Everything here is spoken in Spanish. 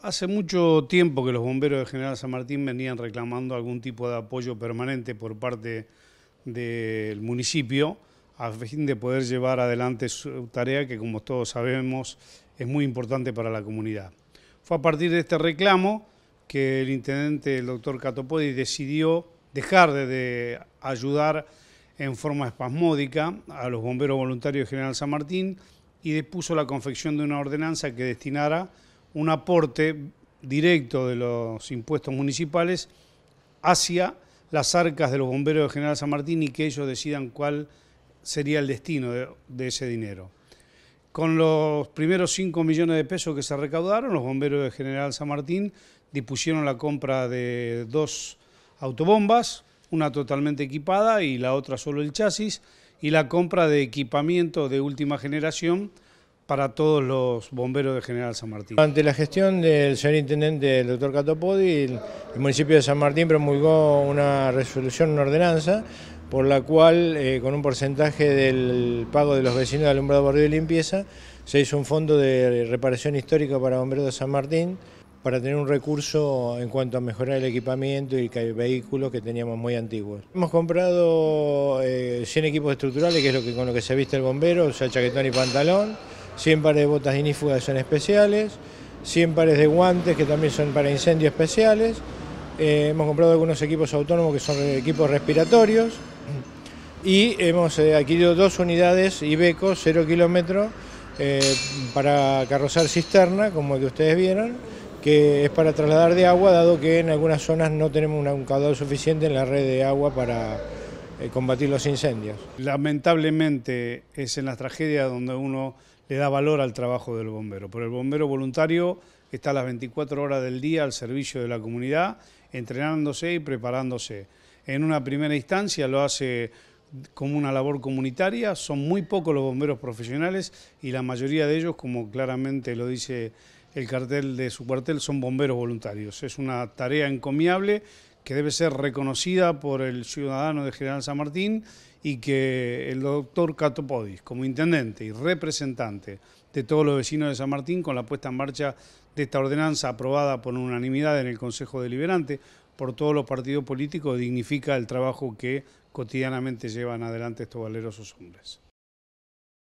Hace mucho tiempo que los bomberos de General San Martín venían reclamando algún tipo de apoyo permanente por parte del municipio a fin de poder llevar adelante su tarea que como todos sabemos es muy importante para la comunidad. Fue a partir de este reclamo que el intendente, el doctor Catopodi, decidió dejar de ayudar en forma espasmódica a los bomberos voluntarios de General San Martín y dispuso la confección de una ordenanza que destinara un aporte directo de los impuestos municipales hacia las arcas de los bomberos de General San Martín y que ellos decidan cuál sería el destino de, ese dinero. Con los primeros 5 millones de pesos que se recaudaron, los bomberos de General San Martín dispusieron la compra de dos autobombas, una totalmente equipada y la otra solo el chasis, y la compra de equipamiento de última generación para todos los bomberos de General San Martín. Ante la gestión del señor intendente, el doctor Catopodi, el, municipio de San Martín promulgó una resolución, una ordenanza, por la cual, eh, con un porcentaje del pago de los vecinos de alumbrado barrio y limpieza, se hizo un fondo de reparación histórica para bomberos de San Martín, para tener un recurso en cuanto a mejorar el equipamiento y vehículos que teníamos muy antiguos. Hemos comprado 100 eh, equipos estructurales, que es lo que, con lo que se viste el bombero, o sea, chaquetón y pantalón, 100 pares de botas inífugas son especiales, 100 pares de guantes que también son para incendios especiales. Eh, hemos comprado algunos equipos autónomos que son equipos respiratorios y hemos eh, adquirido dos unidades Ibeco 0 kilómetro eh, para carrozar cisterna, como que ustedes vieron, que es para trasladar de agua, dado que en algunas zonas no tenemos un caudal suficiente en la red de agua para combatir los incendios. Lamentablemente es en las tragedias donde uno le da valor al trabajo del bombero. Pero el bombero voluntario está las 24 horas del día al servicio de la comunidad, entrenándose y preparándose. En una primera instancia lo hace como una labor comunitaria, son muy pocos los bomberos profesionales y la mayoría de ellos, como claramente lo dice el cartel de su cuartel, son bomberos voluntarios. Es una tarea encomiable que debe ser reconocida por el ciudadano de General San Martín y que el doctor Podis, como intendente y representante de todos los vecinos de San Martín, con la puesta en marcha de esta ordenanza aprobada por unanimidad en el Consejo Deliberante, por todos los partidos políticos, dignifica el trabajo que cotidianamente llevan adelante estos valerosos hombres.